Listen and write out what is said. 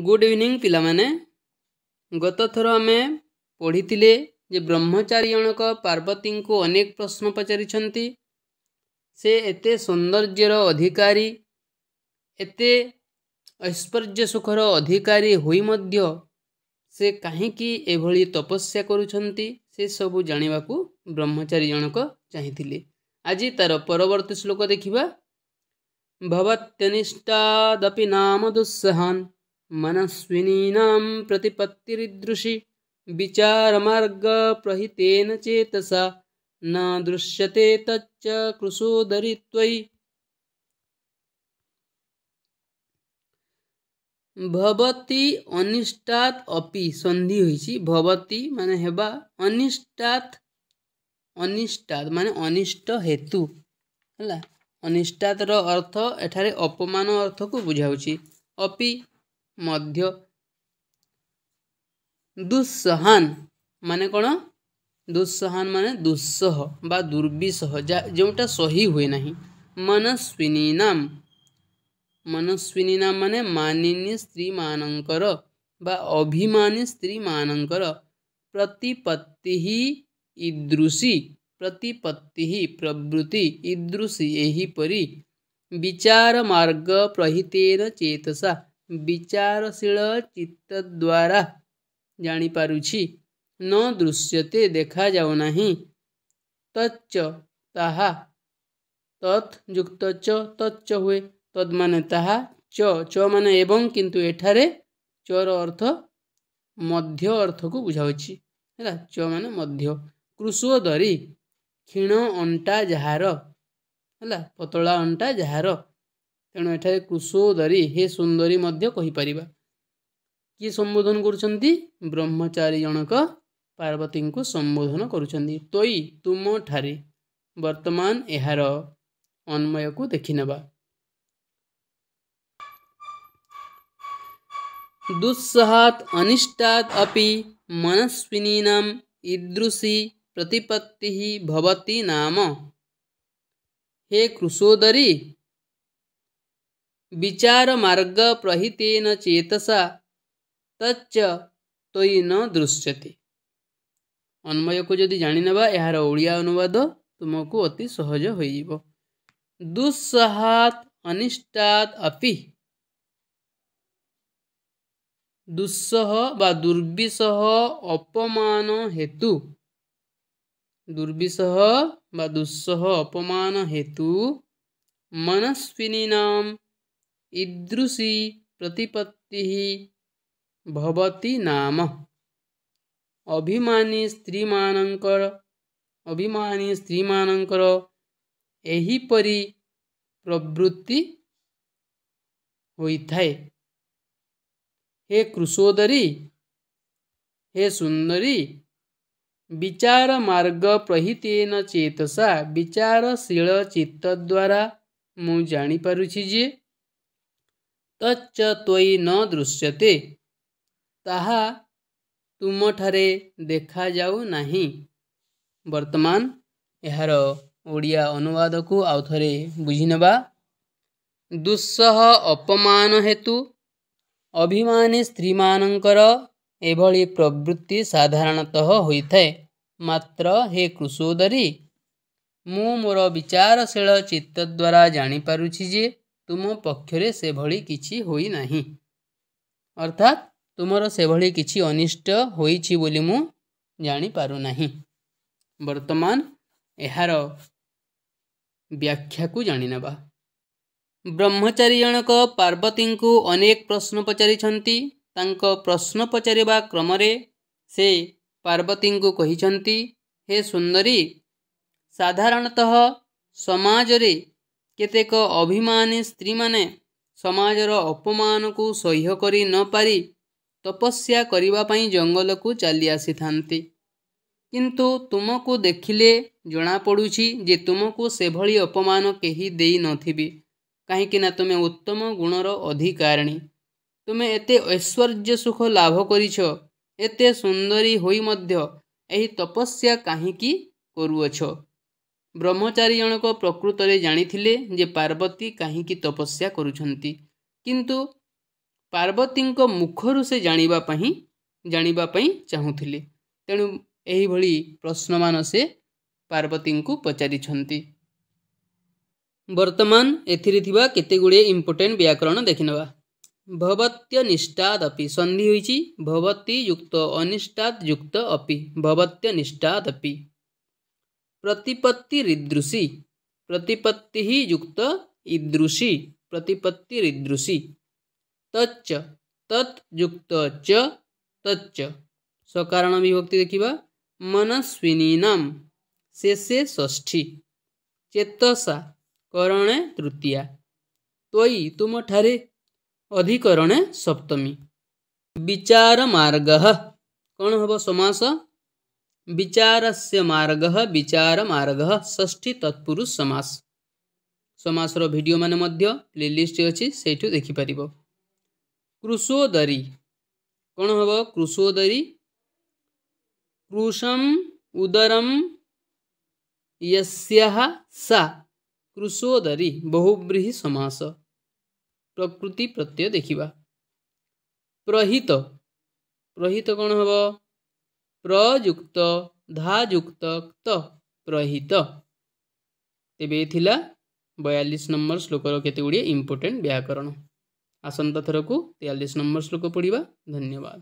good evening ପିଲାମାନେ ଗତଥର ଆମେ ପଢ଼ିଥିଲେ ଯେ ବ୍ରହ୍ମଚାରୀ ଜଣକ ପାର୍ବତୀଙ୍କୁ ଅନେକ ପ୍ରଶ୍ନ ପଚାରିଛନ୍ତି ସେ ଏତେ ସୌନ୍ଦର୍ଯ୍ୟର ଅଧିକାରୀ ଏତେ ଐଶ୍ୱର୍ଯ୍ୟ ସୁଖର ଅଧିକାରୀ ହୋଇ ମଧ୍ୟ ସେ କାହିଁକି ଏଭଳି ତପସ୍ୟା କରୁଛନ୍ତି ସେସବୁ ଜାଣିବାକୁ ବ୍ରହ୍ମଚାରୀ ଜଣକ ଚାହିଁଥିଲେ ଆଜି ତା'ର ପରବର୍ତ୍ତୀ ଶ୍ଲୋକ ଦେଖିବା ଭବତ୍ୟନିଷ୍ଠାଦପି ନାମ ଦୁଃସହାନ मनस्विनीनां प्रतिपत्तिरीदृशी विचारमार्गप्रहितेन चेतसा न दृश्यते तच्च कृशोदरि त्वयि भवति অনিষ্টাত অপি সন্ধি হয়েছি ভবতি মানে হেবা অনিষ্টাত অনিষ্টাত মানে অনিষ্ট হেতু ହେଲା ଅନିଷ୍ଟାତର ଅର୍ଥ ଏଠାରେ ଅପମାନ ଅର୍ଥକୁ ବୁଝାଉଛି ଅପି ମଧ୍ୟ ଦୁଃସହାନ ମାନେ କ'ଣ ଦୁଃସହାନ ମାନେ ଦୁଃସହ ବା ଦୁର୍ବିସହ ଯେଉଁଟା ସହି ହୁଏ ନାହିଁ ମନସ୍ୱିନୀ ନାମ ମନସ୍ୱିନୀ ନାମ ମାନେ ମାନିନୀ ସ୍ତ୍ରୀମାନଙ୍କର ବା ଅଭିମାନୀ ସ୍ତ୍ରୀମାନଙ୍କର ପ୍ରତିପତ୍ତି ଇଦୃଶୀ ପ୍ରତିପତ୍ତି ପ୍ରବୃତ୍ତି ଇଦୃଶୀ ଏହିପରି ବିଚାର ମାର୍ଗ ପ୍ରହିତେର ଚେତସା ବିଚାରଶୀଳ ଚିତ୍ତ ଦ୍ୱାରା ଜାଣିପାରୁଛି ନ ଦୃଶ୍ୟତେ ଦେଖାଯାଉନାହିଁ ତଚ୍ଚ ତାହା ତତ୍ ଯୁକ୍ତ ଚ ତଚ୍ଚ ହୁଏ ତତ୍ ମାନେ ତାହା ଚ ଚ ମାନେ ଏବଂ କିନ୍ତୁ ଏଠାରେ ଚର ଅର୍ଥ ମଧ୍ୟ ଅର୍ଥକୁ ବୁଝାଉଛି ହେଲା ଚ ମାନେ ମଧ୍ୟ କୃଷୁଅ ଦରି କ୍ଷୀଣ ଅଣ୍ଟା ଯାହାର ହେଲା ପତଳା ଅଣ୍ଟା ଯାହାର तृसोदरी हे सुन्दरी पार सम्बोधन गरु ब्रह्मचारी जनक पर्वतीको सम्बोधन वर्तमान यहाँ अन्वय कुद् अनिष्टात अपि मनस्विनी इद्रुसी प्रतिपत्ति भवती नाम हे कृषोदरी विचारमार्गप्रहितेन चेतसा तच्च तयि न ଦୃଶ୍ୟତେ ଅନ୍ୱୟକୁ ଯଦି ଜାଣିନେବା ଏହାର ଓଡ଼ିଆ ଅନୁବାଦ ତୁମକୁ ଅତି ସହଜ ହୋଇଯିବ ଦୁଃସାହାତ ଅନିଷ୍ଟାତ ଅପି ଦୁଃସହ ବା ଦୁର୍ବିସହ ଅପମାନ ହେତୁ ଦୁର୍ବିସହ ବା ଦୁଃସହ ଅପମାନ ହେତୁ ମନସ୍ୱିନୀ ନାମ ईदृशी प्रतिपत्ति भवति नाम ଅଭିମାନୀ ସ୍ତ୍ରୀମାନଙ୍କର ଅଭିମାନୀ ସ୍ତ୍ରୀମାନଙ୍କର ଏହିପରି ପ୍ରବୃତ୍ତି ହୋଇଥାଏ ହେ କୃଷୋଦରୀ ହେ ସୁନ୍ଦରୀ ବିଚାର ମାର୍ଗ ପ୍ରହିତେନ ଚେତସା ବିଚାରଶୀଳ ଚିତ୍ତ ଦ୍ୱାରା ମୁଁ ଜାଣିପାରୁଛି ଯେ तच्च त्वयि न दृश्यते ତାହା ତୁମଠାରେ ଦେଖାଯାଉ ନାହିଁ ବର୍ତ୍ତମାନ ଏହାର ଓଡ଼ିଆ ଅନୁବାଦକୁ ଆଉ ଥରେ ବୁଝିନେବା ଦୁଃସହ ଅପମାନ ହେତୁ ଅଭିମାନୀ ସ୍ତ୍ରୀମାନଙ୍କର ଏଭଳି ପ୍ରବୃତ୍ତି ସାଧାରଣତଃ ହୋଇଥାଏ ମାତ୍ର ହେ କୃଷୋଦରୀ ମୁଁ ମୋର ବିଚାରଶୀଳ ଚିତ୍ତ ଦ୍ୱାରା ଜାଣିପାରୁଛି ଯେ ତୁମ ପକ୍ଷରେ ସେଭଳି କିଛି ହୋଇନାହିଁ ଅର୍ଥାତ୍ ତୁମର ସେଭଳି କିଛି ଅନିଷ୍ଟ ହୋଇଛି ବୋଲି ମୁଁ ଜାଣିପାରୁନାହିଁ ବର୍ତ୍ତମାନ ଏହାର ବ୍ୟାଖ୍ୟାକୁ ଜାଣିନେବା ବ୍ରହ୍ମଚାରୀ ଜଣକ ପାର୍ବତୀଙ୍କୁ ଅନେକ ପ୍ରଶ୍ନ ପଚାରିଛନ୍ତି ତାଙ୍କ ପ୍ରଶ୍ନ ପଚାରିବା କ୍ରମରେ ସେ ପାର୍ବତୀଙ୍କୁ କହିଛନ୍ତି ହେ ସୁନ୍ଦରୀ ସାଧାରଣତଃ ସମାଜରେ କେତେକ ଅଭିମାନୀ ସ୍ତ୍ରୀମାନେ ସମାଜର ଅପମାନକୁ ସହ୍ୟ କରି ନ ପାରି ତପସ୍ୟା କରିବା ପାଇଁ ଜଙ୍ଗଲକୁ ଚାଲି ଆସିଥାନ୍ତି କିନ୍ତୁ ତୁମକୁ ଦେଖିଲେ ଜଣାପଡ଼ୁଛି ଯେ ତୁମକୁ ସେଭଳି ଅପମାନ କେହି ଦେଇନଥିବି କାହିଁକିନା ତୁମେ ଉତ୍ତମ ଗୁଣର ଅଧିକାରିଣୀ ତୁମେ ଏତେ ଐଶ୍ୱର୍ଯ୍ୟ ସୁଖ ଲାଭ କରିଛ ଏତେ ସୁନ୍ଦରୀ ହୋଇ ମଧ୍ୟ ଏହି ତପସ୍ୟା କାହିଁକି କରୁଅଛ ବ୍ରହ୍ମଚାରୀ ଜଣକ ପ୍ରକୃତରେ ଜାଣିଥିଲେ ଯେ ପାର୍ବତୀ କାହିଁକି ତପସ୍ୟା କରୁଛନ୍ତି କିନ୍ତୁ ପାର୍ବତୀଙ୍କ ମୁଖରୁ ସେ ଜାଣିବା ପାଇଁ ଜାଣିବା ପାଇଁ ଚାହୁଁଥିଲେ ତେଣୁ ଏହିଭଳି ପ୍ରଶ୍ନମାନ ସେ ପାର୍ବତୀଙ୍କୁ ପଚାରିଛନ୍ତି ବର୍ତ୍ତମାନ ଏଥିରେ ଥିବା କେତେଗୁଡ଼ିଏ ଇମ୍ପୋର୍ଟାଣ୍ଟ ବ୍ୟାକରଣ ଦେଖିନେବା ଭବତ୍ୟ ନିଷ୍ଠାତ ଅପି ସନ୍ଧି ହୋଇଛି ଭବତୀ ଯୁକ୍ତ ଅନିଷ୍ଠାତ ଯୁକ୍ତ ଅପି ଭବତ୍ୟ ନିଷ୍ଠାତ ଅପି ପ୍ରତିପତ୍ତି ରିଦୃଶୀ ପ୍ରତିପତ୍ତି ହିଁ ଯୁକ୍ତ ଇଦୃଶୀ ପ୍ରତିପତ୍ତି ରିଦୃଶୀ ତଚ୍ଚ ତତ୍ ଯୁକ୍ତ ଚ ତଚ୍ଚ ସକାରଣ ବିଭକ୍ତି ଦେଖିବା ମନସ୍ୱିନୀ ନାମ ସେ ସେ ଷଷ୍ଠୀ ଚେତସା କରଣେ ତୃତୀୟା ତ୍ୱୟି ତୁମଠାରେ ଅଧିକରଣେ ସପ୍ତମୀ ବିଚାର ମାର୍ଗ କ'ଣ ହେବ ସମାସ विचारस्य विचार विचारमार्गः षष्ठी तत्पुरुष समास समास र भिडियो मध्य प्लेलिस्ट अछि सेठु देखि पार कृषोदरी कन हबो कृषोदरी कृषम यस्यः स कृषोदरी बहुव्रीहि समास प्रकृति प्रत्यय देखिबा प्रहित प्रहित हबो ପ୍ରଯୁକ୍ତ ଧାଯୁକ୍ତ କ୍ତ ପ୍ରହିତ ତେବେ ଏ ଥିଲା ବୟାଲିଶ ନମ୍ବର ଶ୍ଲୋକର କେତେ ଗୁଡ଼ିଏ ଇମ୍ପୋର୍ଟାଣ୍ଟ ବ୍ୟାକରଣ ଆସନ୍ତା ଥରକୁ ତେୟାଲିଶ ନମ୍ବର ଶ୍ଲୋକ ପଢ଼ିବା ଧନ୍ୟବାଦ